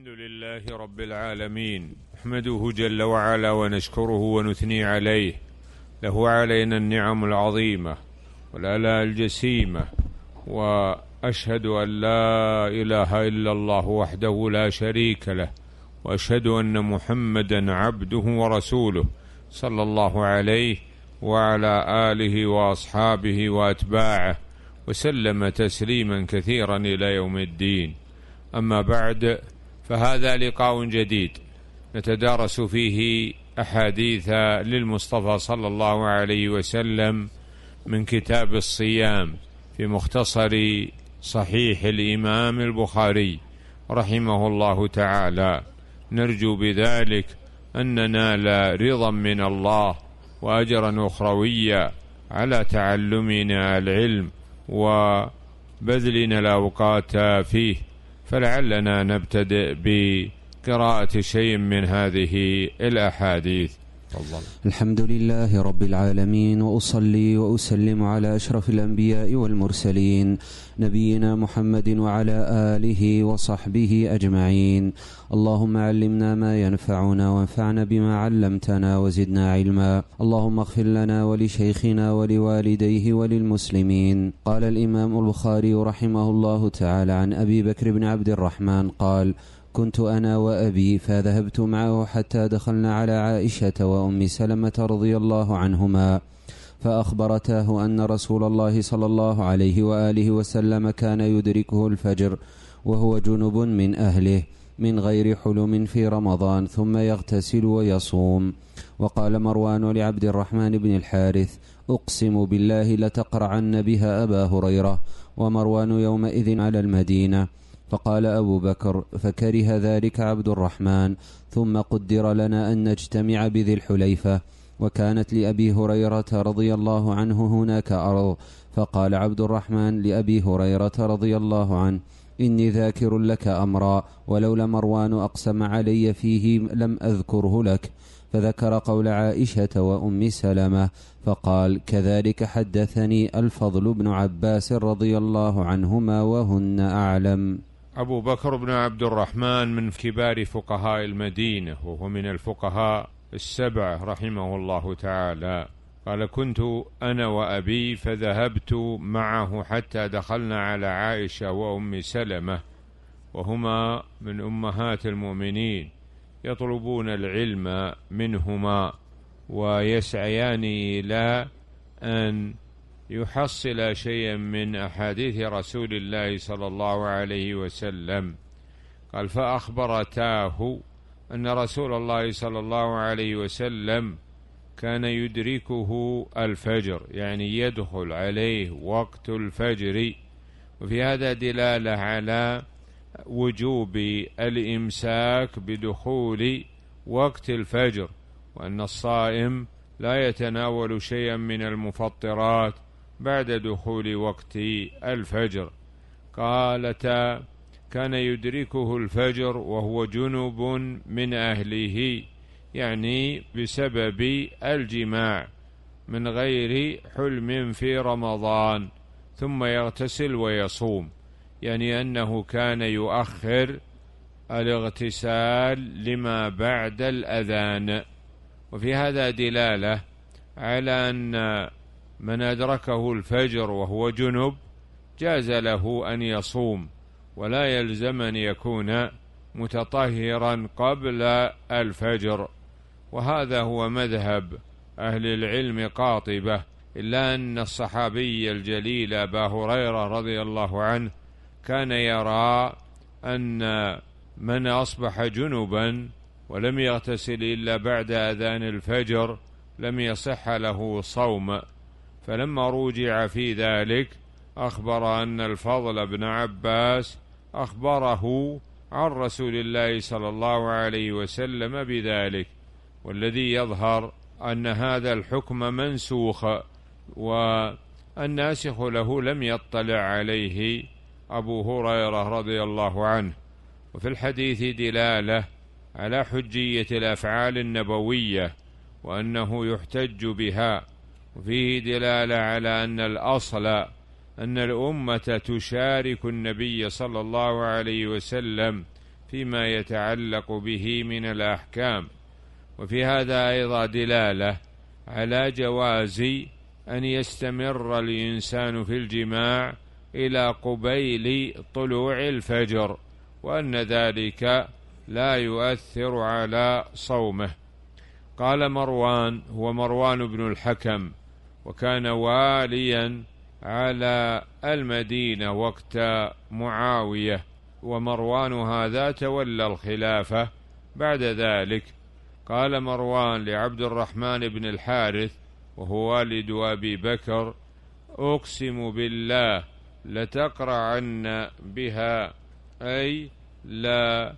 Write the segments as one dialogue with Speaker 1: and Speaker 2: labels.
Speaker 1: الحمد لله رب العالمين نحمده جل وعلا ونشكره ونثني عليه له علينا النعم العظيمه والالاء الجسيمه واشهد ان لا اله الا الله وحده لا شريك له واشهد ان محمدا عبده ورسوله صلى الله عليه وعلى اله واصحابه واتباعه وسلم تسليما كثيرا الى يوم الدين اما بعد فهذا لقاء جديد نتدارس فيه أحاديث للمصطفى صلى الله عليه وسلم من كتاب الصيام في مختصر صحيح الإمام البخاري رحمه الله تعالى نرجو بذلك أن ننال رضا من الله وأجرا أخرويا على تعلمنا العلم وبذلنا الأوقات فيه فلعلنا نبتدئ بقراءة شيء من هذه الأحاديث
Speaker 2: الحمد لله رب العالمين وأصلي وأسلم على أشرف الأنبياء والمرسلين نبينا محمد وعلى آله وصحبه أجمعين اللهم علمنا ما ينفعنا وانفعنا بما علمتنا وزدنا علما اللهم اغفر لنا ولشيخنا ولوالديه وللمسلمين قال الإمام البخاري رحمه الله تعالى عن أبي بكر بن عبد الرحمن قال كنت أنا وأبي فذهبت معه حتى دخلنا على عائشة وأم سلمة رضي الله عنهما فأخبرتاه أن رسول الله صلى الله عليه وآله وسلم كان يدركه الفجر وهو جنب من أهله من غير حلم في رمضان ثم يغتسل ويصوم وقال مروان لعبد الرحمن بن الحارث أقسم بالله لتقرعن بها أبا هريرة ومروان يومئذ على المدينة فقال أبو بكر فكره ذلك عبد الرحمن ثم قدر لنا أن نجتمع بذي الحليفة وكانت لأبي هريرة رضي الله عنه هناك أرض فقال عبد الرحمن لأبي هريرة رضي الله عنه إني ذاكر لك أمرا ولولا مروان أقسم علي فيه لم أذكره لك فذكر قول عائشة وأم سلمة فقال كذلك حدثني الفضل بن عباس رضي الله عنهما وهن أعلم
Speaker 1: أبو بكر بن عبد الرحمن من كبار فقهاء المدينة وهو من الفقهاء السبعة رحمه الله تعالى قال كنت أنا وأبي فذهبت معه حتى دخلنا على عائشة وأم سلمة وهما من أمهات المؤمنين يطلبون العلم منهما ويسعيان إلى أن يحصل شيئا من أحاديث رسول الله صلى الله عليه وسلم قال فأخبرتاه أن رسول الله صلى الله عليه وسلم كان يدركه الفجر يعني يدخل عليه وقت الفجر وفي هذا دلالة على وجوب الإمساك بدخول وقت الفجر وأن الصائم لا يتناول شيئا من المفطرات بعد دخول وقت الفجر قالتا كان يدركه الفجر وهو جنب من أهله يعني بسبب الجماع من غير حلم في رمضان ثم يغتسل ويصوم يعني أنه كان يؤخر الاغتسال لما بعد الأذان وفي هذا دلالة على أن من أدركه الفجر وهو جنب جاز له أن يصوم ولا يلزم أن يكون متطهرا قبل الفجر وهذا هو مذهب أهل العلم قاطبة إلا أن الصحابي الجليل أبا هريرة رضي الله عنه كان يرى أن من أصبح جنبا ولم يغتسل إلا بعد أذان الفجر لم يصح له صوم فلما روجع في ذلك أخبر أن الفضل بن عباس أخبره عن رسول الله صلى الله عليه وسلم بذلك والذي يظهر أن هذا الحكم منسوخ والناسخ له لم يطلع عليه أبو هريرة رضي الله عنه وفي الحديث دلالة على حجية الأفعال النبوية وأنه يحتج بها وفيه دلالة على أن الأصل أن الأمة تشارك النبي صلى الله عليه وسلم فيما يتعلق به من الأحكام وفي هذا أيضا دلالة على جواز أن يستمر الإنسان في الجماع إلى قبيل طلوع الفجر وأن ذلك لا يؤثر على صومه قال مروان هو مروان بن الحكم وكان واليا على المدينة وقت معاوية ومروان هذا تولى الخلافة بعد ذلك قال مروان لعبد الرحمن بن الحارث وهو والد أبي بكر أقسم بالله لتقرعن بها أي لا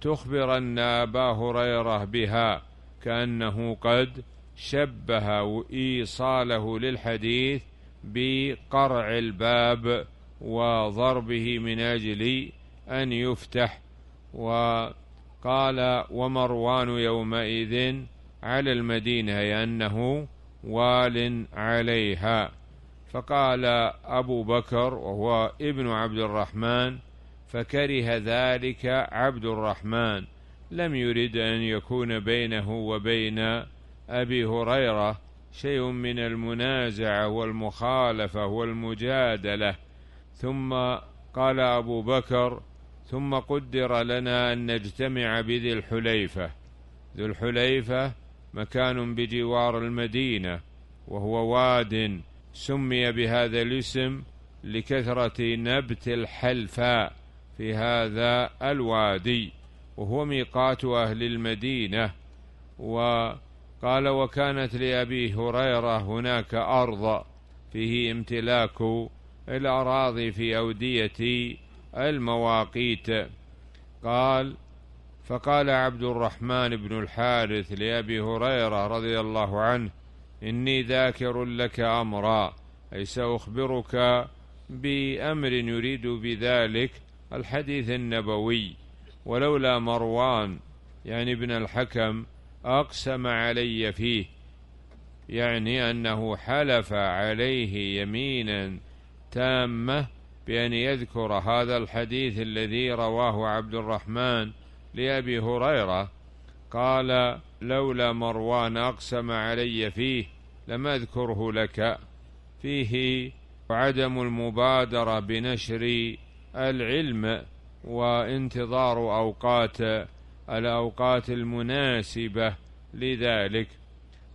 Speaker 1: تخبرن أبا هريرة بها كأنه قد شبه إيصاله للحديث بقرع الباب وضربه من أجل أن يفتح وقال ومروان يومئذ على المدينة أي أنه وال عليها فقال أبو بكر وهو ابن عبد الرحمن فكره ذلك عبد الرحمن لم يرد أن يكون بينه وبين أبي هريرة شيء من المنازعة والمخالفة والمجادلة ثم قال أبو بكر ثم قدر لنا أن نجتمع بذي الحليفة ذو الحليفة مكان بجوار المدينة وهو واد سمي بهذا الاسم لكثرة نبت الحلفاء في هذا الوادي وهو ميقات أهل المدينة و قال وكانت لأبي هريرة هناك أرض فيه امتلاك الأراضي في أودية المواقيت قال فقال عبد الرحمن بن الحارث لأبي هريرة رضي الله عنه إني ذاكر لك أمرا أي سأخبرك بأمر يريد بذلك الحديث النبوي ولولا مروان يعني ابن الحكم أقسم علي فيه يعني أنه حلف عليه يمينا تامة بأن يذكر هذا الحديث الذي رواه عبد الرحمن لأبي هريرة قال لولا مروان أقسم علي فيه لم أذكره لك فيه عدم المبادرة بنشر العلم وانتظار أوقات الأوقات المناسبة لذلك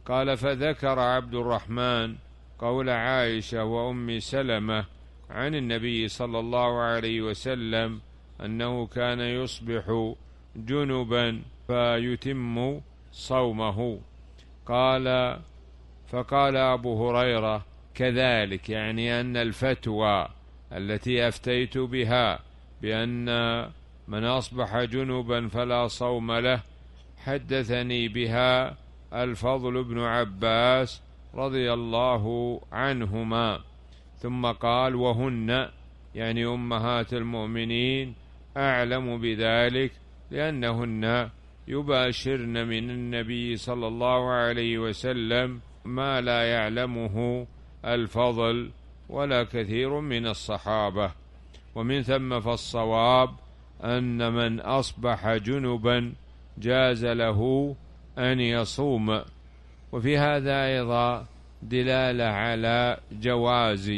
Speaker 1: قال فذكر عبد الرحمن قول عائشة وأم سلمة عن النبي صلى الله عليه وسلم أنه كان يصبح جنبا فيتم صومه قال فقال أبو هريرة كذلك يعني أن الفتوى التي أفتيت بها بأن من أصبح جنبا فلا صوم له حدثني بها الفضل بن عباس رضي الله عنهما ثم قال وهن يعني أمهات المؤمنين أعلم بذلك لأنهن يباشرن من النبي صلى الله عليه وسلم ما لا يعلمه الفضل ولا كثير من الصحابة ومن ثم فالصواب أن من أصبح جنبا جاز له أن يصوم وفي هذا أيضا دلالة على جواز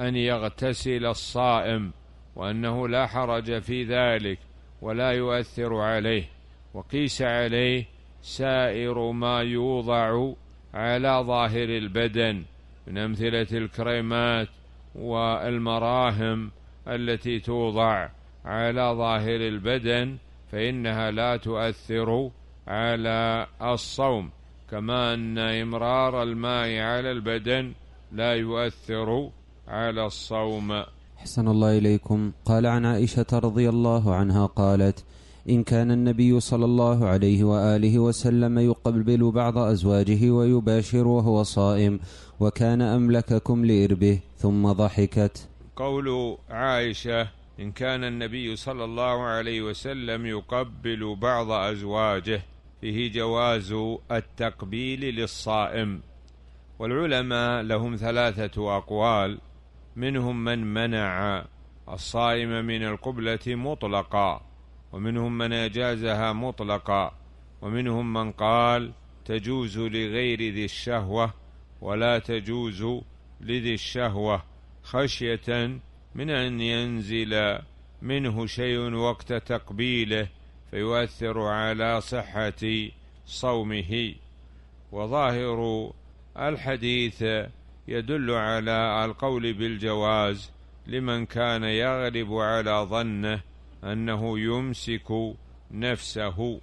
Speaker 1: أن يغتسل الصائم وأنه لا حرج في ذلك ولا يؤثر عليه وقيس عليه سائر ما يوضع على ظاهر البدن من أمثلة الكريمات والمراهم التي توضع على ظاهر البدن فإنها لا تؤثر على الصوم كما أن إمرار الماء على البدن لا يؤثر على الصوم
Speaker 2: حسن الله إليكم قال عن عائشة رضي الله عنها قالت إن كان النبي صلى الله عليه وآله وسلم يقبل بعض أزواجه ويباشر وهو صائم وكان أملككم لإربه ثم ضحكت
Speaker 1: قول عائشة إن كان النبي صلى الله عليه وسلم يقبل بعض أزواجه فيه جواز التقبيل للصائم والعلماء لهم ثلاثة أقوال منهم من منع الصائم من القبلة مطلقا ومنهم من أجازها مطلقا ومنهم من قال تجوز لغير ذي الشهوة ولا تجوز لذي الشهوة خشية من أن ينزل منه شيء وقت تقبيله فيؤثر على صحة صومه وظاهر الحديث يدل على القول بالجواز لمن كان يغلب على ظنه أنه يمسك نفسه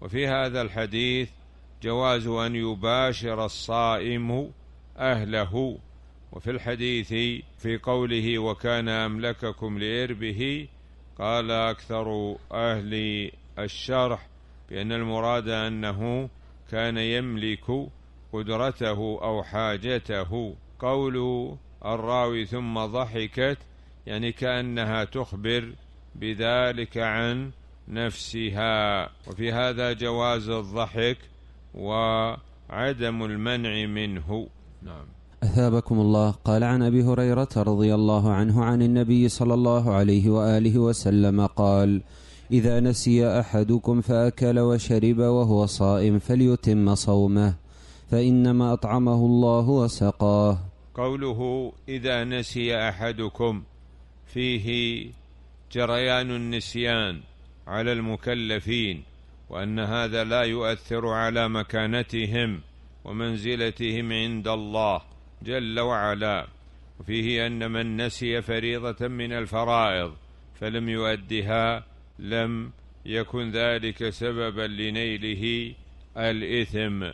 Speaker 1: وفي هذا الحديث جواز أن يباشر الصائم أهله وفي الحديث في قوله وكان أملككم لإربه قال أكثر أهل الشرح بأن المراد أنه كان يملك قدرته أو حاجته قول الراوي ثم ضحكت يعني كأنها تخبر بذلك عن نفسها وفي هذا جواز الضحك وعدم المنع منه نعم
Speaker 2: أثابكم الله قال عن أبي هريرة رضي الله عنه عن النبي صلى الله عليه وآله وسلم قال إذا نسي أحدكم فأكل وشرب وهو صائم فليتم صومه فإنما أطعمه الله وسقاه
Speaker 1: قوله إذا نسي أحدكم فيه جريان النسيان على المكلفين وأن هذا لا يؤثر على مكانتهم ومنزلتهم عند الله جل وعلا وفيه أن من نسي فريضة من الفرائض فلم يؤدها لم يكن ذلك سببا لنيله الإثم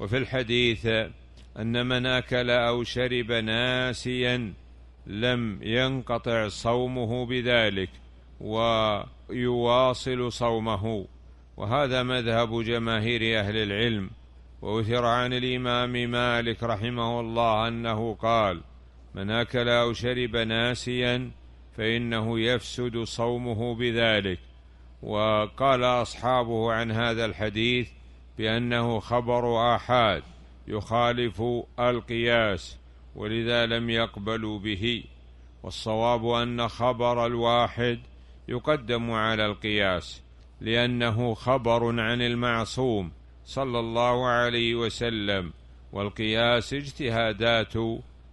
Speaker 1: وفي الحديث أن من أكل أو شرب ناسيا لم ينقطع صومه بذلك ويواصل صومه وهذا مذهب جماهير أهل العلم وأثر عن الإمام مالك رحمه الله أنه قال من أكل أو شرب ناسيا فإنه يفسد صومه بذلك وقال أصحابه عن هذا الحديث بأنه خبر آحاد يخالف القياس ولذا لم يقبلوا به والصواب أن خبر الواحد يقدم على القياس لأنه خبر عن المعصوم صلى الله عليه وسلم والقياس اجتهادات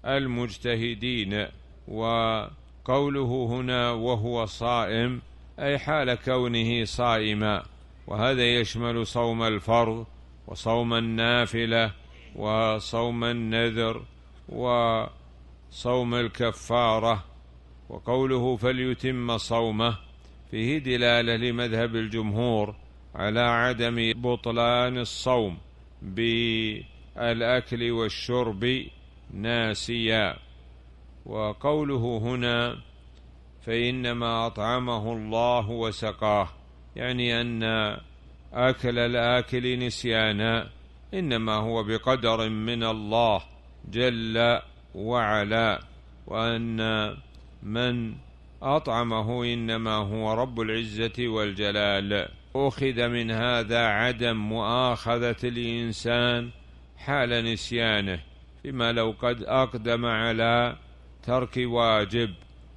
Speaker 1: المجتهدين وقوله هنا وهو صائم أي حال كونه صائما وهذا يشمل صوم الفرض وصوم النافلة وصوم النذر وصوم الكفارة وقوله فليتم صومه فيه دلالة لمذهب الجمهور على عدم بطلان الصوم بالاكل والشرب ناسيا وقوله هنا فانما اطعمه الله وسقاه يعني ان اكل الاكل نسيانا انما هو بقدر من الله جل وعلا وان من اطعمه انما هو رب العزه والجلال أخذ من هذا عدم مؤاخذة الإنسان حال نسيانه فيما لو قد أقدم على ترك واجب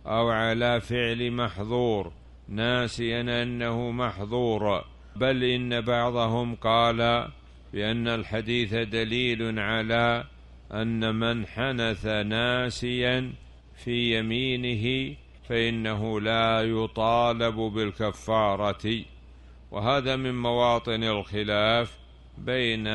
Speaker 1: أو على فعل محظور ناسيا أنه محظور بل إن بعضهم قال بأن الحديث دليل على أن من حنث ناسيا في يمينه فإنه لا يطالب بالكفارة وهذا من مواطن الخلاف بين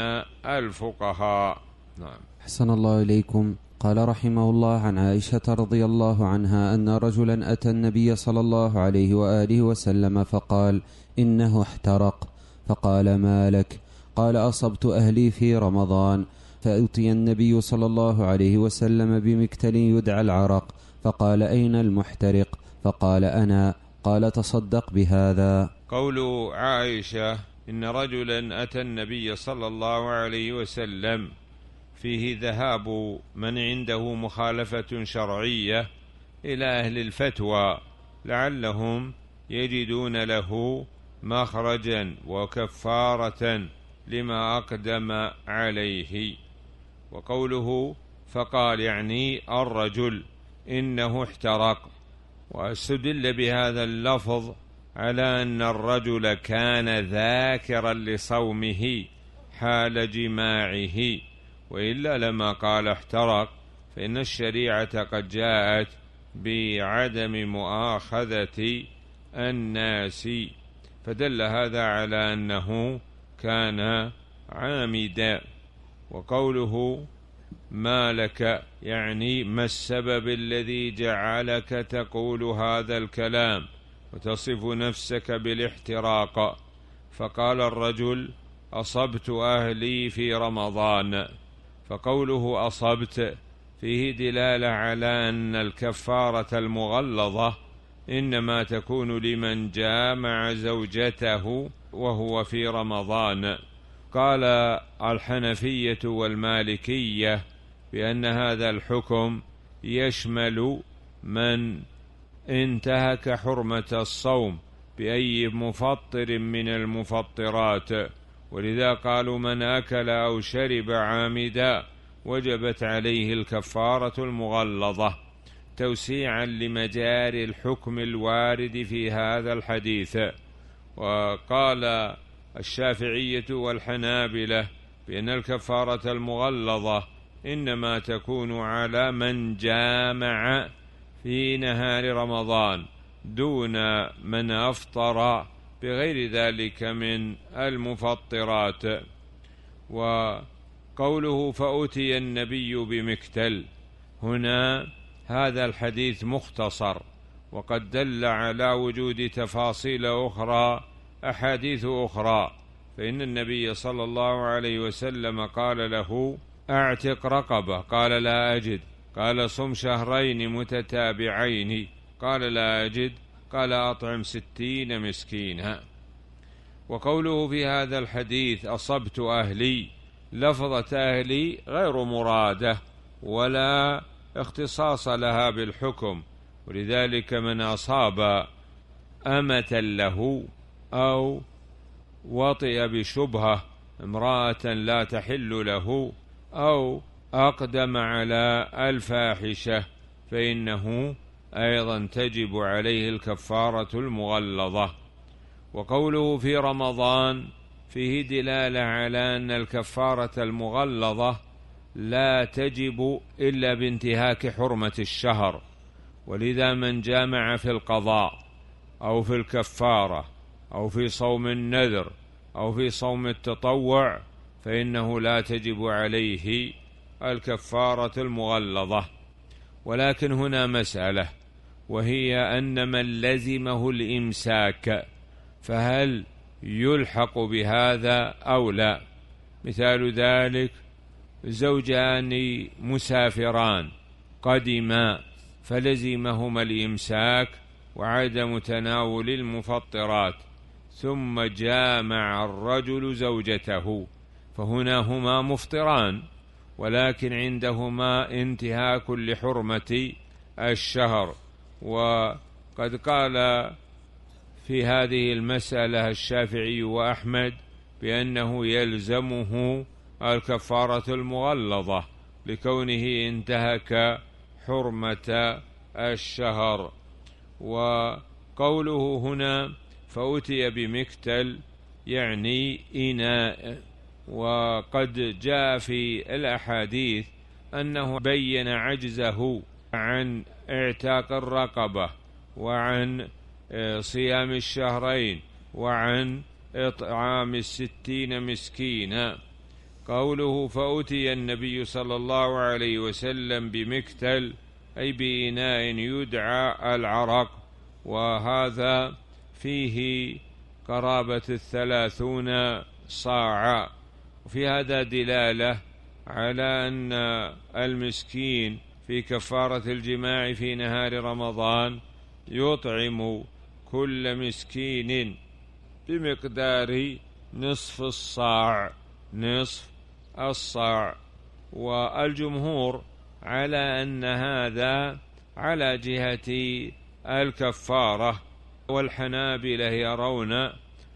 Speaker 1: الفقهاء
Speaker 2: نعم حسن الله إليكم قال رحمه الله عن عائشة رضي الله عنها أن رجلا أتى النبي صلى الله عليه وآله وسلم فقال إنه احترق فقال ما لك قال أصبت أهلي في رمضان فأتي النبي صلى الله عليه وسلم بمكتل يدعى العرق فقال أين المحترق فقال أنا قال تصدق بهذا قول
Speaker 1: عائشة إن رجلا أتى النبي صلى الله عليه وسلم فيه ذهاب من عنده مخالفة شرعية إلى أهل الفتوى لعلهم يجدون له مخرجا وكفارة لما أقدم عليه وقوله فقال يعني الرجل إنه احترق واستدل بهذا اللفظ على أن الرجل كان ذاكرا لصومه حال جماعه وإلا لما قال احترق فإن الشريعة قد جاءت بعدم مؤاخذة الناس فدل هذا على أنه كان عامدا وقوله ما لك يعني ما السبب الذي جعلك تقول هذا الكلام وتصف نفسك بالاحتراق فقال الرجل اصبت اهلي في رمضان فقوله اصبت فيه دلاله على ان الكفاره المغلظه انما تكون لمن جامع زوجته وهو في رمضان قال الحنفيه والمالكيه بأن هذا الحكم يشمل من انتهك حرمة الصوم بأي مفطر من المفطرات ولذا قالوا من أكل أو شرب عامدا وجبت عليه الكفارة المغلظة توسيعا لمجاري الحكم الوارد في هذا الحديث وقال الشافعية والحنابلة بأن الكفارة المغلظة إنما تكون على من جامع في نهار رمضان دون من أفطر بغير ذلك من المفطرات وقوله فأتي النبي بمكتل هنا هذا الحديث مختصر وقد دل على وجود تفاصيل أخرى أحاديث أخرى فإن النبي صلى الله عليه وسلم قال له اعتق رقبه قال لا اجد قال صم شهرين متتابعين قال لا اجد قال اطعم ستين مسكينا وقوله في هذا الحديث اصبت اهلي لفظه اهلي غير مراده ولا اختصاص لها بالحكم ولذلك من اصاب امه له او وطئ بشبهه امراه لا تحل له أو أقدم على الفاحشة فإنه أيضا تجب عليه الكفارة المغلظة وقوله في رمضان فيه دلالة على أن الكفارة المغلظة لا تجب إلا بانتهاك حرمة الشهر ولذا من جامع في القضاء أو في الكفارة أو في صوم النذر أو في صوم التطوع فإنه لا تجب عليه الكفارة المغلظة ولكن هنا مسألة وهي أن من لزمه الإمساك فهل يلحق بهذا أو لا مثال ذلك زوجان مسافران قدما فلزمهما الإمساك وعدم تناول المفطرات ثم جامع الرجل زوجته فهنا هما مفطران ولكن عندهما انتهاك لحرمة الشهر وقد قال في هذه المسألة الشافعي وأحمد بأنه يلزمه الكفارة المغلظة لكونه انتهك حرمة الشهر وقوله هنا فأتي بمكتل يعني إناء وقد جاء في الأحاديث أنه بين عجزه عن اعتاق الرقبة وعن آه، صيام الشهرين وعن إطعام الستين مسكينا قوله فأتي النبي صلى الله عليه وسلم بمكتل أي بإناء يدعى العرق وهذا فيه قرابة الثلاثون صاعا وفي هذا دلالة على أن المسكين في كفارة الجماع في نهار رمضان يطعم كل مسكين بمقدار نصف الصاع نصف الصاع والجمهور على أن هذا على جهة الكفارة والحنابلة يرون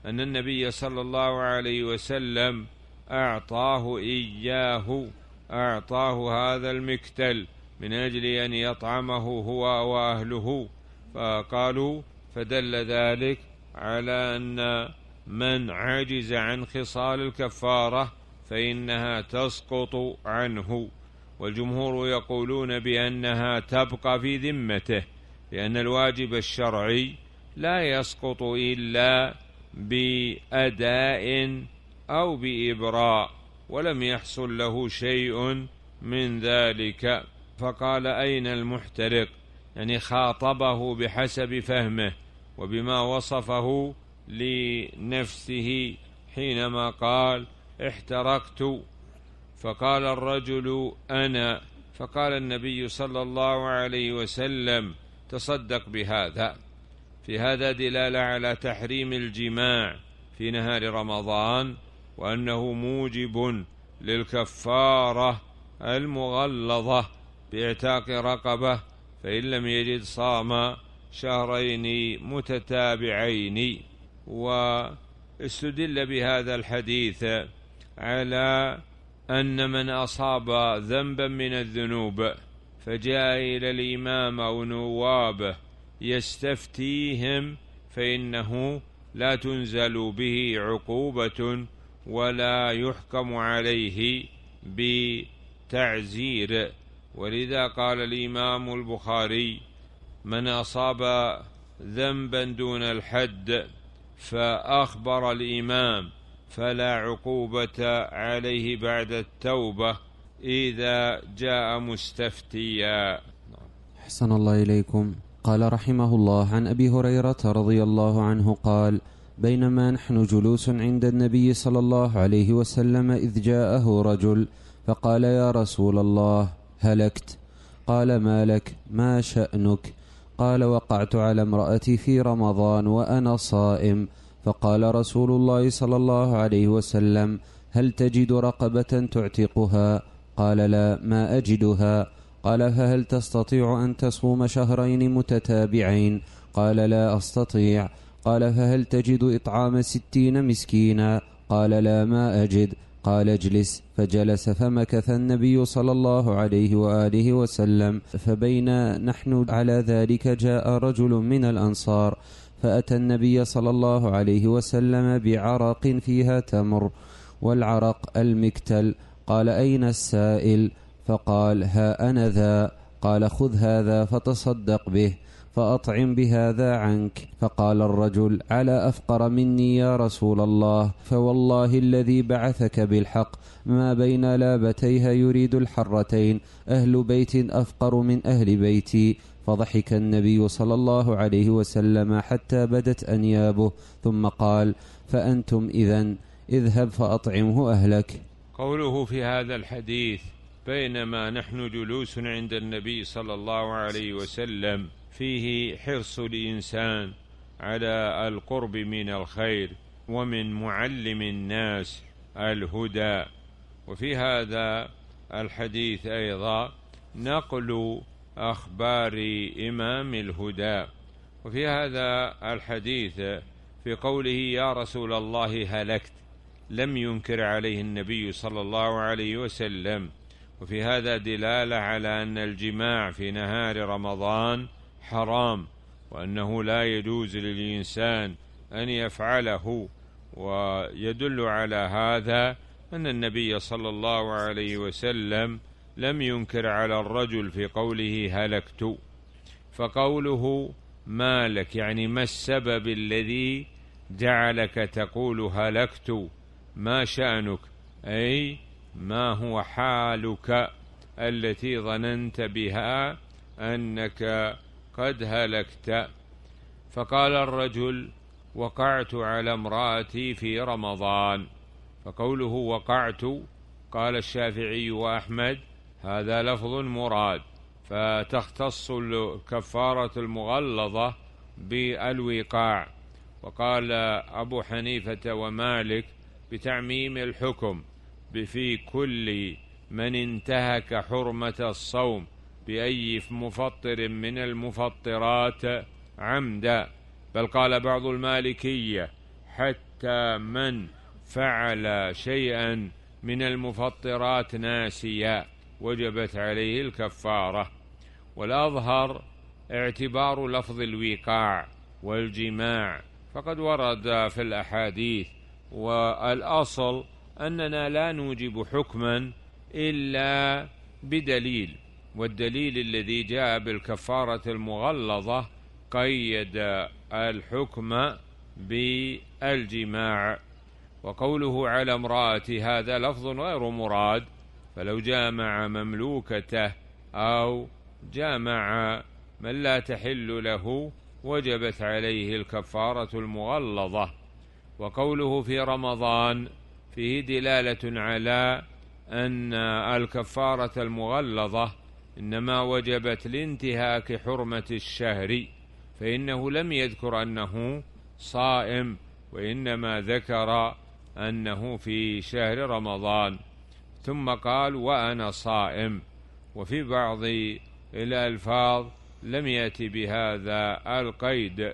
Speaker 1: أن النبي صلى الله عليه وسلم أعطاه إياه أعطاه هذا المكتل من أجل أن يطعمه هو وأهله فقالوا فدل ذلك على أن من عجز عن خصال الكفارة فإنها تسقط عنه والجمهور يقولون بأنها تبقى في ذمته لأن الواجب الشرعي لا يسقط إلا بأداء أو بإبراء ولم يحصل له شيء من ذلك فقال أين المحترق يعني خاطبه بحسب فهمه وبما وصفه لنفسه حينما قال احترقت فقال الرجل أنا فقال النبي صلى الله عليه وسلم تصدق بهذا في هذا دلالة على تحريم الجماع في نهار رمضان وأنه موجب للكفارة المغلظة باعتاق رقبة فإن لم يجد صام شهرين متتابعين واستدل بهذا الحديث على أن من أصاب ذنبا من الذنوب فجاء إلى الإمام أو نوابه يستفتيهم فإنه لا تنزل به عقوبة ولا يحكم عليه بتعزير ولذا قال الإمام البخاري من أصاب ذنبا دون الحد فأخبر الإمام فلا عقوبة عليه بعد التوبة إذا جاء مستفتيا
Speaker 2: أحسن الله إليكم قال رحمه الله عن أبي هريرة رضي الله عنه قال بينما نحن جلوس عند النبي صلى الله عليه وسلم إذ جاءه رجل فقال يا رسول الله هلكت قال ما لك ما شأنك قال وقعت على امرأتي في رمضان وأنا صائم فقال رسول الله صلى الله عليه وسلم هل تجد رقبة تعتقها قال لا ما أجدها قال فهل تستطيع أن تصوم شهرين متتابعين قال لا أستطيع قال فهل تجد إطعام ستين مسكينا قال لا ما أجد قال اجلس فجلس فمكث النبي صلى الله عليه وآله وسلم فبين نحن على ذلك جاء رجل من الأنصار فأتى النبي صلى الله عليه وسلم بعرق فيها تمر والعرق المكتل قال أين السائل فقال ها أنا ذا قال خذ هذا فتصدق به فأطعم بهذا عنك فقال الرجل على أفقر مني يا رسول الله فوالله الذي بعثك بالحق ما بين لابتيها يريد الحرتين أهل بيت أفقر من أهل بيتي فضحك النبي صلى الله عليه وسلم حتى بدت أنيابه ثم قال فأنتم إذا اذهب فأطعمه أهلك
Speaker 1: قوله في هذا الحديث بينما نحن جلوس عند النبي صلى الله عليه وسلم فيه حرص الإنسان على القرب من الخير ومن معلم الناس الهدى وفي هذا الحديث أيضا نقل أخبار إمام الهدى وفي هذا الحديث في قوله يا رسول الله هلكت لم ينكر عليه النبي صلى الله عليه وسلم وفي هذا دلاله على ان الجماع في نهار رمضان حرام وأنه لا يجوز للإنسان أن يفعله ويدل على هذا أن النبي صلى الله عليه وسلم لم ينكر على الرجل في قوله هلكت فقوله ما لك يعني ما السبب الذي جعلك تقول هلكت ما شأنك أي ما هو حالك التي ظننت بها أنك قد هلكت فقال الرجل وقعت على امرأتي في رمضان فقوله وقعت قال الشافعي وأحمد هذا لفظ مراد فتختص الكفارة المغلظة بالوقاع وقال أبو حنيفة ومالك بتعميم الحكم بفي كل من انتهك حرمة الصوم بأي مفطر من المفطرات عمدا بل قال بعض المالكية حتى من فعل شيئا من المفطرات ناسيا وجبت عليه الكفارة والأظهر اعتبار لفظ الوقاع والجماع فقد ورد في الأحاديث والأصل أننا لا نوجب حكما إلا بدليل والدليل الذي جاء بالكفارة المغلظة قيد الحكم بالجماع وقوله على امرأة هذا لفظ غير مراد فلو جامع مملوكته أو جامع من لا تحل له وجبت عليه الكفارة المغلظة وقوله في رمضان فيه دلالة على أن الكفارة المغلظة إنما وجبت لانتهاك حرمة الشهر فإنه لم يذكر أنه صائم وإنما ذكر أنه في شهر رمضان ثم قال وأنا صائم وفي بعض الألفاظ لم يأتي بهذا القيد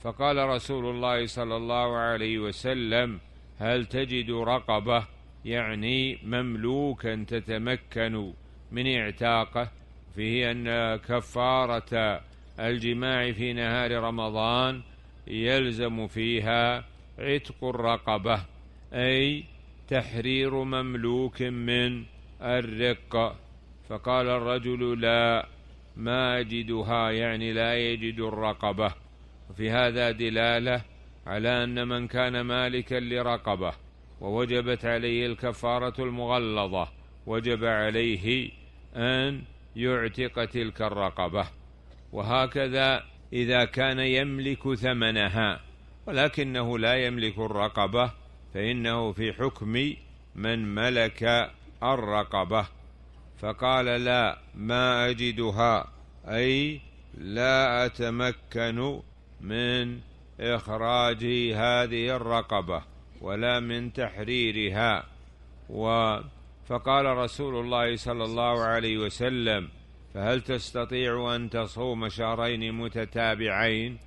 Speaker 1: فقال رسول الله صلى الله عليه وسلم هل تجد رقبة يعني مملوكا تتمكن من اعتاقه فيه أن كفارة الجماع في نهار رمضان يلزم فيها عتق الرقبة أي تحرير مملوك من الرق فقال الرجل لا ما أجدها يعني لا يجد الرقبة وفي هذا دلالة على أن من كان مالكا لرقبة ووجبت عليه الكفارة المغلظة وجب عليه أن يعتق تلك الرقبة وهكذا إذا كان يملك ثمنها ولكنه لا يملك الرقبة فإنه في حكم من ملك الرقبة فقال لا ما أجدها أي لا أتمكن من إخراج هذه الرقبة ولا من تحريرها و فقال رسول الله صلى الله عليه وسلم فهل تستطيع أن تصوم شهرين متتابعين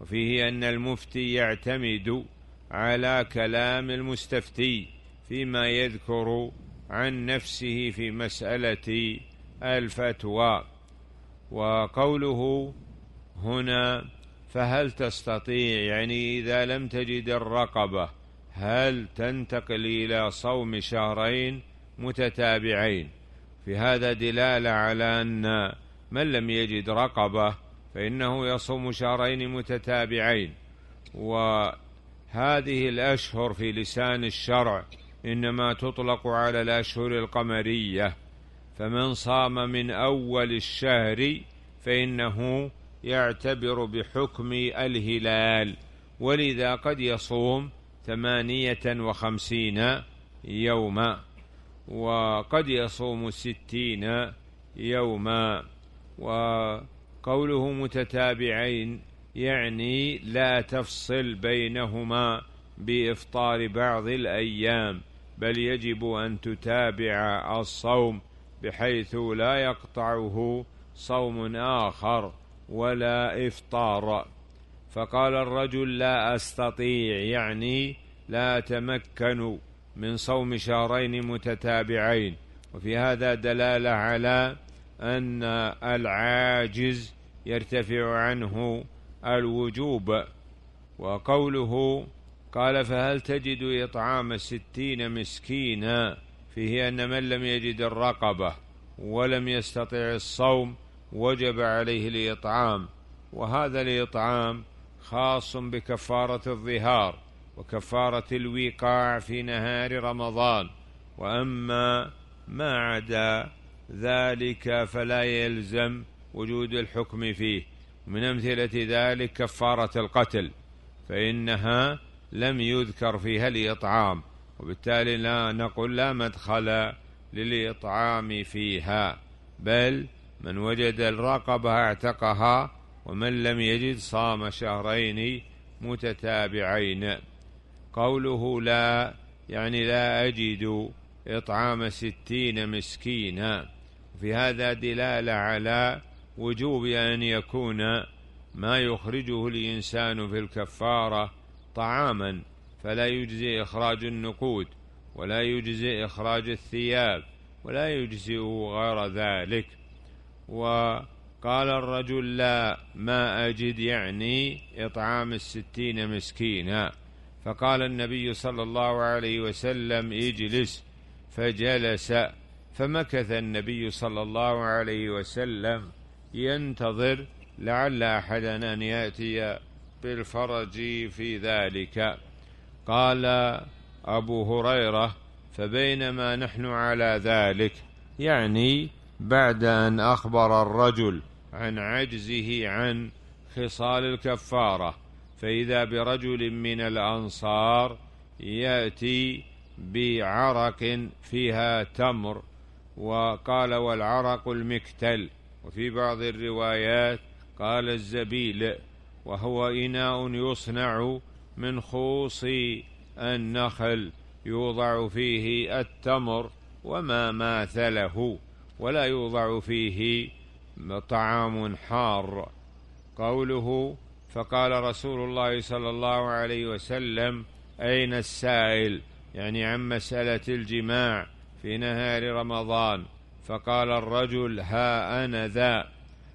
Speaker 1: وفيه أن المفتي يعتمد على كلام المستفتي فيما يذكر عن نفسه في مسألة الفتوى وقوله هنا فهل تستطيع يعني إذا لم تجد الرقبة هل تنتقل إلى صوم شهرين متتابعين في هذا دلالة على أن من لم يجد رقبة فإنه يصوم شهرين متتابعين وهذه الأشهر في لسان الشرع إنما تطلق على الأشهر القمرية فمن صام من أول الشهر فإنه يعتبر بحكم الهلال ولذا قد يصوم ثمانية وخمسين يوما وقد يصوم ستين يوما وقوله متتابعين يعني لا تفصل بينهما بإفطار بعض الأيام بل يجب أن تتابع الصوم بحيث لا يقطعه صوم آخر ولا إفطار فقال الرجل لا أستطيع يعني لا اتمكن من صوم شهرين متتابعين وفي هذا دلاله على ان العاجز يرتفع عنه الوجوب وقوله قال فهل تجد اطعام ستين مسكينا فيه ان من لم يجد الرقبه ولم يستطع الصوم وجب عليه الاطعام وهذا الاطعام خاص بكفاره الظهار وكفارة الوقاع في نهار رمضان وأما ما عدا ذلك فلا يلزم وجود الحكم فيه من أمثلة ذلك كفارة القتل فإنها لم يذكر فيها الإطعام وبالتالي لا نقول لا مدخل للإطعام فيها بل من وجد الرقبة اعتقها ومن لم يجد صام شهرين متتابعين قوله لا يعني لا أجد إطعام ستين مسكينا في هذا دلالة على وجوب أن يكون ما يخرجه الإنسان في الكفارة طعاما فلا يجزي إخراج النقود ولا يجزي إخراج الثياب ولا يجزئ غير ذلك وقال الرجل لا ما أجد يعني إطعام الستين مسكينا فقال النبي صلى الله عليه وسلم اجلس فجلس فمكث النبي صلى الله عليه وسلم ينتظر لعل احدا ان ياتي بالفرج في ذلك قال ابو هريره فبينما نحن على ذلك يعني بعد ان اخبر الرجل عن عجزه عن خصال الكفاره فإذا برجل من الأنصار يأتي بعرق فيها تمر وقال والعرق المكتل وفي بعض الروايات قال الزبيل وهو إناء يصنع من خوص النخل يوضع فيه التمر وما ماثله ولا يوضع فيه طعام حار قوله فقال رسول الله صلى الله عليه وسلم أين السائل يعني عن مسألة الجماع في نهار رمضان فقال الرجل ها أنا ذا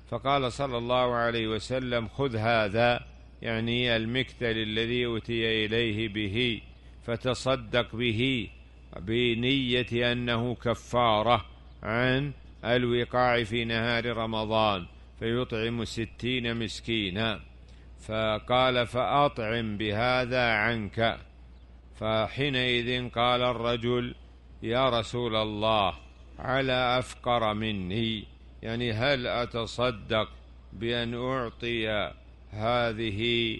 Speaker 1: فقال صلى الله عليه وسلم خذ هذا يعني المكتل الذي أوتي إليه به فتصدق به بنية أنه كفارة عن الوقاع في نهار رمضان فيطعم ستين مسكينا فقال فأطعم بهذا عنك فحينئذ قال الرجل يا رسول الله على أفقر مني يعني هل أتصدق بأن أعطي هذه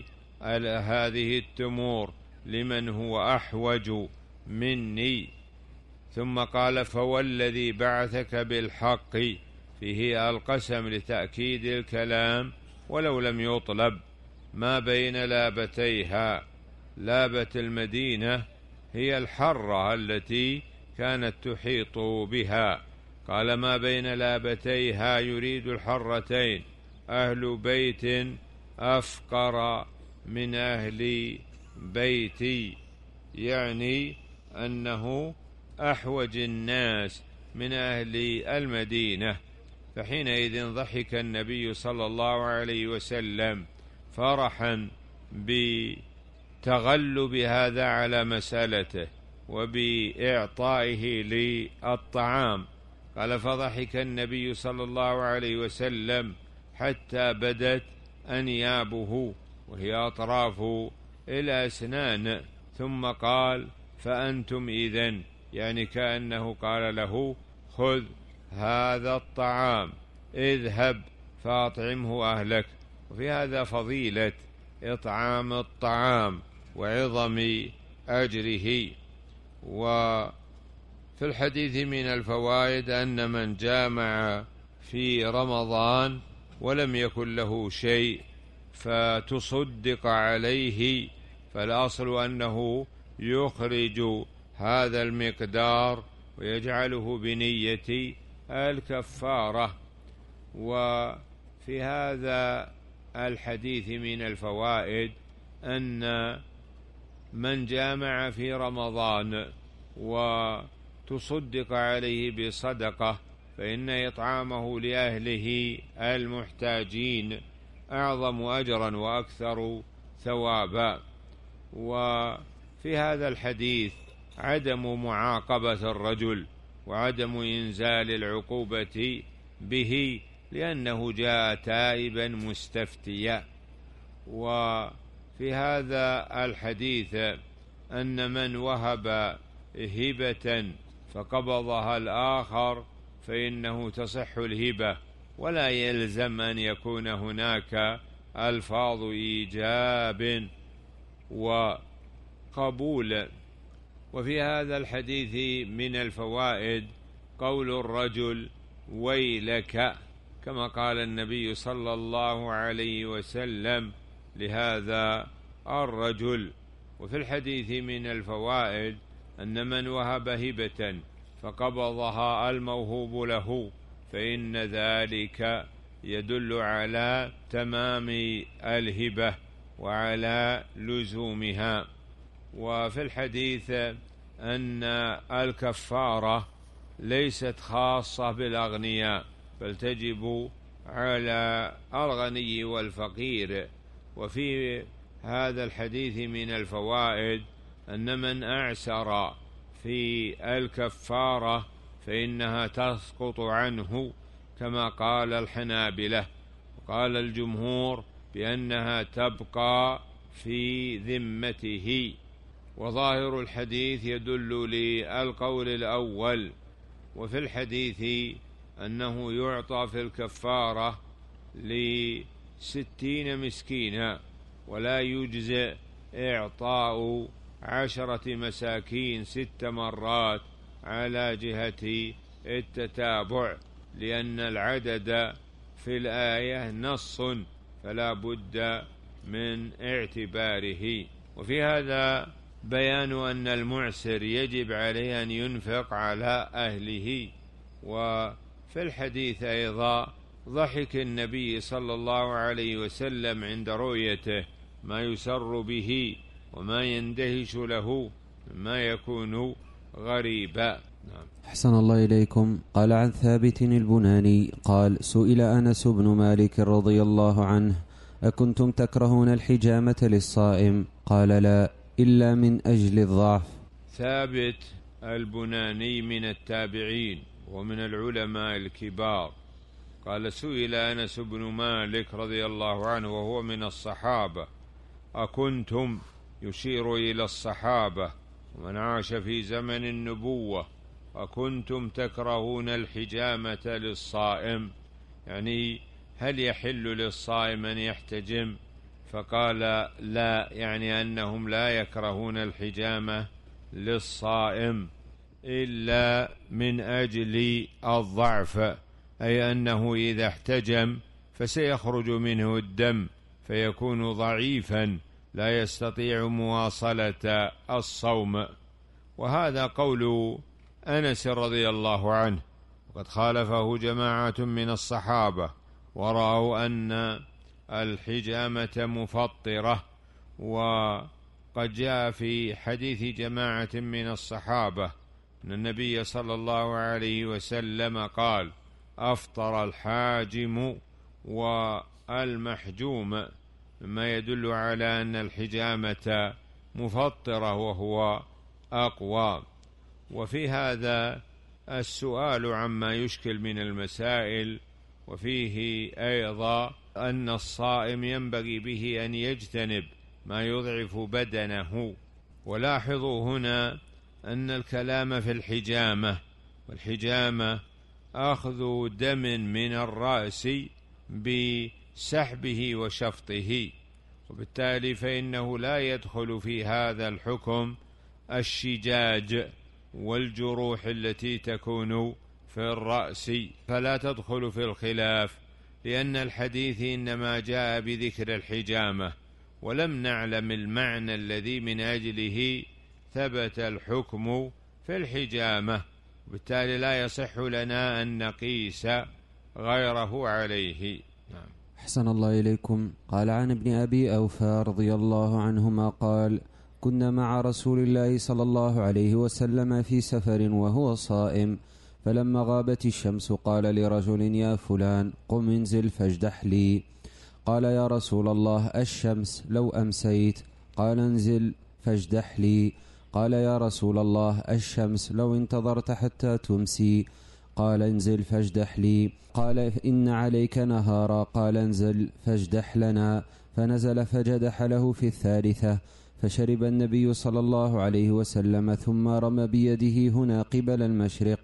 Speaker 1: هذه التمور لمن هو أحوج مني ثم قال فوالذي بعثك بالحق فيه القسم لتأكيد الكلام ولو لم يطلب ما بين لابتيها لابة المدينة هي الحرة التي كانت تحيط بها قال ما بين لابتيها يريد الحرتين أهل بيت أفقر من أهل بيتي يعني أنه أحوج الناس من أهل المدينة فحينئذ ضحك النبي صلى الله عليه وسلم فرحا بتغلب هذا على مسالته وبإعطائه للطعام قال فضحك النبي صلى الله عليه وسلم حتى بدت أنيابه وهي أطراف الأسنان ثم قال فأنتم إذن يعني كأنه قال له خذ هذا الطعام اذهب فأطعمه أهلك وفي هذا فضيلة إطعام الطعام وعظم أجره وفي الحديث من الفوائد أن من جامع في رمضان ولم يكن له شيء فتصدق عليه فالأصل أنه يخرج هذا المقدار ويجعله بنية الكفارة وفي هذا الحديث من الفوائد أن من جامع في رمضان وتصدق عليه بصدقة فإن إطعامه لأهله المحتاجين أعظم أجرا وأكثر ثوابا وفي هذا الحديث عدم معاقبة الرجل وعدم إنزال العقوبة به لأنه جاء تائبا مستفتيا وفي هذا الحديث أن من وهب هبة فقبضها الآخر فإنه تصح الهبة ولا يلزم أن يكون هناك ألفاظ إيجاب وقبول وفي هذا الحديث من الفوائد قول الرجل ويلك كما قال النبي صلى الله عليه وسلم لهذا الرجل وفي الحديث من الفوائد أن من وهب هبة فقبضها الموهوب له فإن ذلك يدل على تمام الهبة وعلى لزومها وفي الحديث أن الكفارة ليست خاصة بالأغنياء بل تجب على الغني والفقير وفي هذا الحديث من الفوائد أن من أعسر في الكفارة فإنها تسقط عنه كما قال الحنابلة وقال الجمهور بأنها تبقى في ذمته وظاهر الحديث يدل للقول الأول وفي الحديث أنه يعطى في الكفارة لستين مسكينا ولا يجزئ إعطاء عشرة مساكين ست مرات على جهة التتابع لأن العدد في الآية نص فلا بد من اعتباره وفي هذا بيان أن المعسر يجب عليه أن ينفق على أهله و في الحديث أيضا ضحك النبي صلى الله عليه وسلم عند رؤيته ما يسر به وما يندهش له ما يكون غريبا نعم.
Speaker 2: أحسن الله إليكم قال عن ثابت البناني قال سئل أنس بن مالك رضي الله عنه أكنتم تكرهون الحجامة للصائم قال لا إلا من أجل الضعف
Speaker 1: ثابت البناني من التابعين ومن العلماء الكبار قال سئل انس بن مالك رضي الله عنه وهو من الصحابه اكنتم يشير الى الصحابه ومن عاش في زمن النبوه اكنتم تكرهون الحجامه للصائم يعني هل يحل للصائم ان يحتجم فقال لا يعني انهم لا يكرهون الحجامه للصائم إلا من أجل الضعف أي أنه إذا احتجم فسيخرج منه الدم فيكون ضعيفا لا يستطيع مواصلة الصوم وهذا قول أنس رضي الله عنه وقد خالفه جماعة من الصحابة ورأوا أن الحجامة مفطرة وقد جاء في حديث جماعة من الصحابة ان النبي صلى الله عليه وسلم قال افطر الحاجم والمحجوم مما يدل على ان الحجامه مفطره وهو اقوى وفي هذا السؤال عما يشكل من المسائل وفيه ايضا ان الصائم ينبغي به ان يجتنب ما يضعف بدنه ولاحظوا هنا أن الكلام في الحجامة والحجامة أخذ دم من الرأس بسحبه وشفطه وبالتالي فإنه لا يدخل في هذا الحكم الشجاج والجروح التي تكون في الرأس فلا تدخل في الخلاف لأن الحديث إنما جاء بذكر الحجامة ولم نعلم المعنى الذي من أجله ثبت الحكم في الحجامة وبالتالي لا يصح لنا أن نقيس غيره عليه نعم
Speaker 2: أحسن الله إليكم قال عن ابن أبي أوفى رضي الله عنهما قال كنا مع رسول الله صلى الله عليه وسلم في سفر وهو صائم فلما غابت الشمس قال لرجل يا فلان قم انزل فاجدح لي قال يا رسول الله الشمس لو أمسيت قال انزل فاجدح لي قال يا رسول الله الشمس لو انتظرت حتى تمسي قال انزل فاجدح لي قال إن عليك نهارا قال انزل فاجدح لنا فنزل فجدح له في الثالثة فشرب النبي صلى الله عليه وسلم ثم رمى بيده هنا قبل المشرق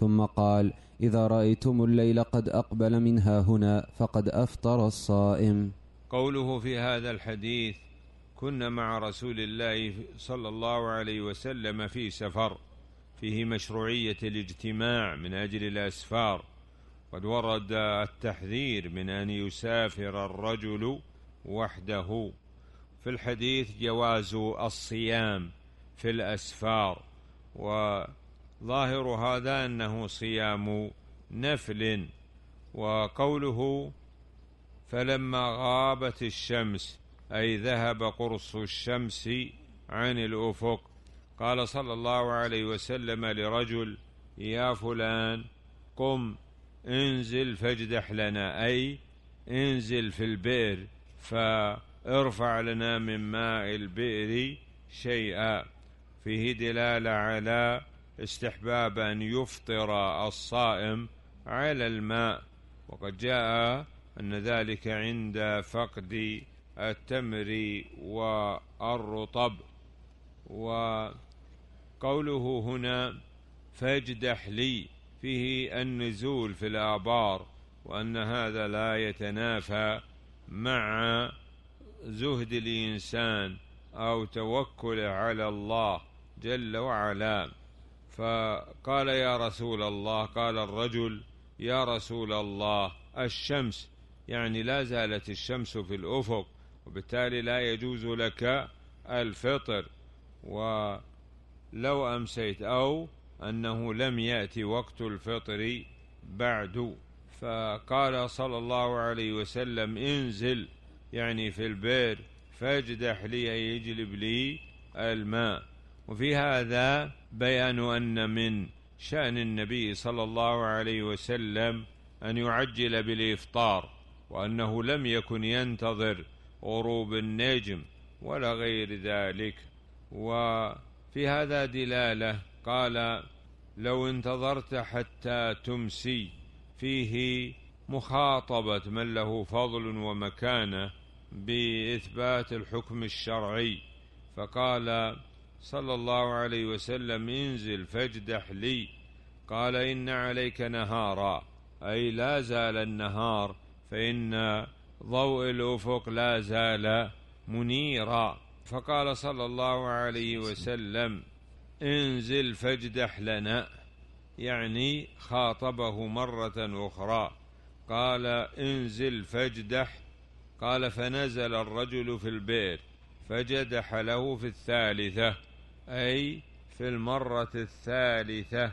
Speaker 2: ثم قال إذا رأيتم الليل قد أقبل منها هنا فقد أفطر الصائم
Speaker 1: قوله في هذا الحديث كنا مع رسول الله صلى الله عليه وسلم في سفر فيه مشروعيه الاجتماع من اجل الاسفار قد ورد التحذير من ان يسافر الرجل وحده في الحديث جواز الصيام في الاسفار وظاهر هذا انه صيام نفل وقوله فلما غابت الشمس أي ذهب قرص الشمس عن الأفق قال صلى الله عليه وسلم لرجل يا فلان قم انزل فاجدح لنا أي انزل في البئر فارفع لنا من ماء البئر شيئا فيه دلالة على استحباب أن يفطر الصائم على الماء وقد جاء أن ذلك عند فقد التمر والرطب وقوله هنا فاجدح لي فيه النزول في الآبار وأن هذا لا يتنافى مع زهد الإنسان أو توكله على الله جل وعلا فقال يا رسول الله قال الرجل يا رسول الله الشمس يعني لا زالت الشمس في الأفق وبالتالي لا يجوز لك الفطر ولو أمسيت أو أنه لم يأتي وقت الفطر بعد فقال صلى الله عليه وسلم انزل يعني في البئر فاجدح لي أي يجلب لي الماء وفي هذا بيان أن من شأن النبي صلى الله عليه وسلم أن يعجل بالإفطار وأنه لم يكن ينتظر غروب النجم ولا غير ذلك وفي هذا دلالة قال لو انتظرت حتى تمسي فيه مخاطبة من له فضل ومكانة بإثبات الحكم الشرعي فقال صلى الله عليه وسلم انزل فاجدح لي قال إن عليك نهارا أي لا زال النهار فإن ضوء الأفق لا زال منيرا فقال صلى الله عليه وسلم انزل فاجدح لنا يعني خاطبه مرة أخرى قال انزل فاجدح قال فنزل الرجل في البئر فجدح له في الثالثة أي في المرة الثالثة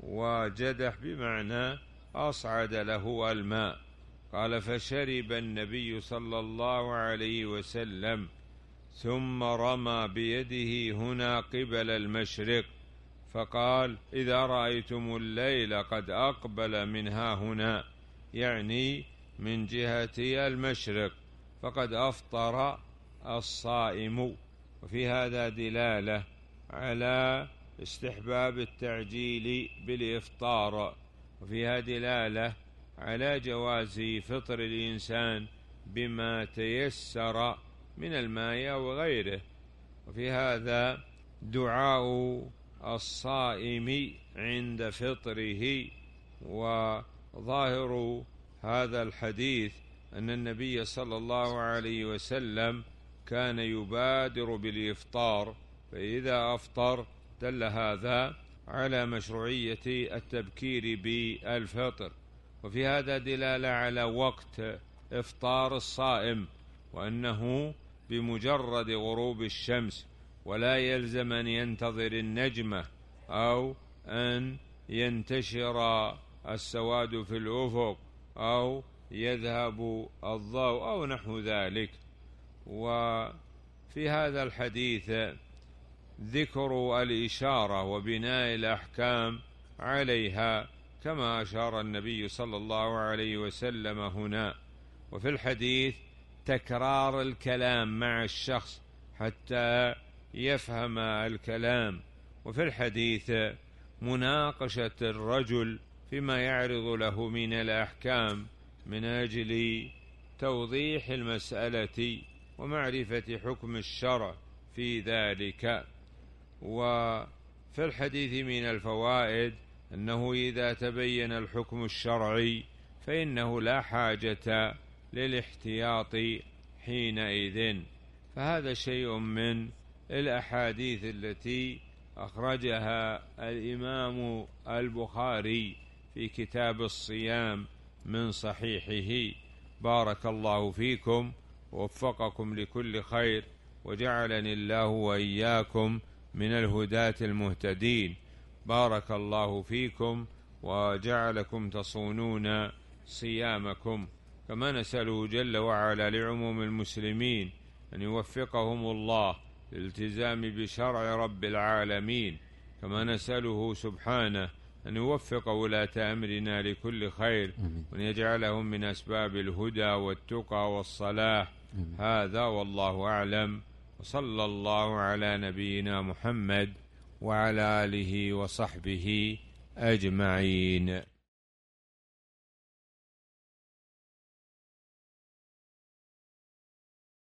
Speaker 1: وجدح بمعنى أصعد له الماء قال فشرب النبي صلى الله عليه وسلم ثم رمى بيده هنا قبل المشرق فقال اذا رايتم الليل قد اقبل منها هنا يعني من جهه المشرق فقد افطر الصائم وفي هذا دلاله على استحباب التعجيل بالافطار وفيها دلاله على جواز فطر الإنسان بما تيسر من الماء وغيره وفي هذا دعاء الصائم عند فطره وظاهر هذا الحديث أن النبي صلى الله عليه وسلم كان يبادر بالإفطار فإذا أفطر دل هذا على مشروعية التبكير بالفطر وفي هذا دلالة على وقت إفطار الصائم وأنه بمجرد غروب الشمس ولا يلزم أن ينتظر النجمة أو أن ينتشر السواد في الأفق أو يذهب الضوء أو نحو ذلك وفي هذا الحديث ذكر الإشارة وبناء الأحكام عليها كما أشار النبي صلى الله عليه وسلم هنا وفي الحديث تكرار الكلام مع الشخص حتى يفهم الكلام وفي الحديث مناقشة الرجل فيما يعرض له من الأحكام من أجل توضيح المسألة ومعرفة حكم الشرع في ذلك وفي الحديث من الفوائد أنه إذا تبين الحكم الشرعي فإنه لا حاجة للاحتياط حينئذ فهذا شيء من الأحاديث التي أخرجها الإمام البخاري في كتاب الصيام من صحيحه بارك الله فيكم ووفقكم لكل خير وجعلني الله وإياكم من الهداة المهتدين بارك الله فيكم وجعلكم تصونون صيامكم كما نسأله جل وعلا لعموم المسلمين أن يوفقهم الله للالتزام بشرع رب العالمين كما نسأله سبحانه أن يوفق ولاة أمرنا لكل خير وأن يجعلهم من أسباب الهدى والتقى والصلاح هذا والله أعلم وصلى الله على نبينا محمد وعلى اله وصحبه اجمعين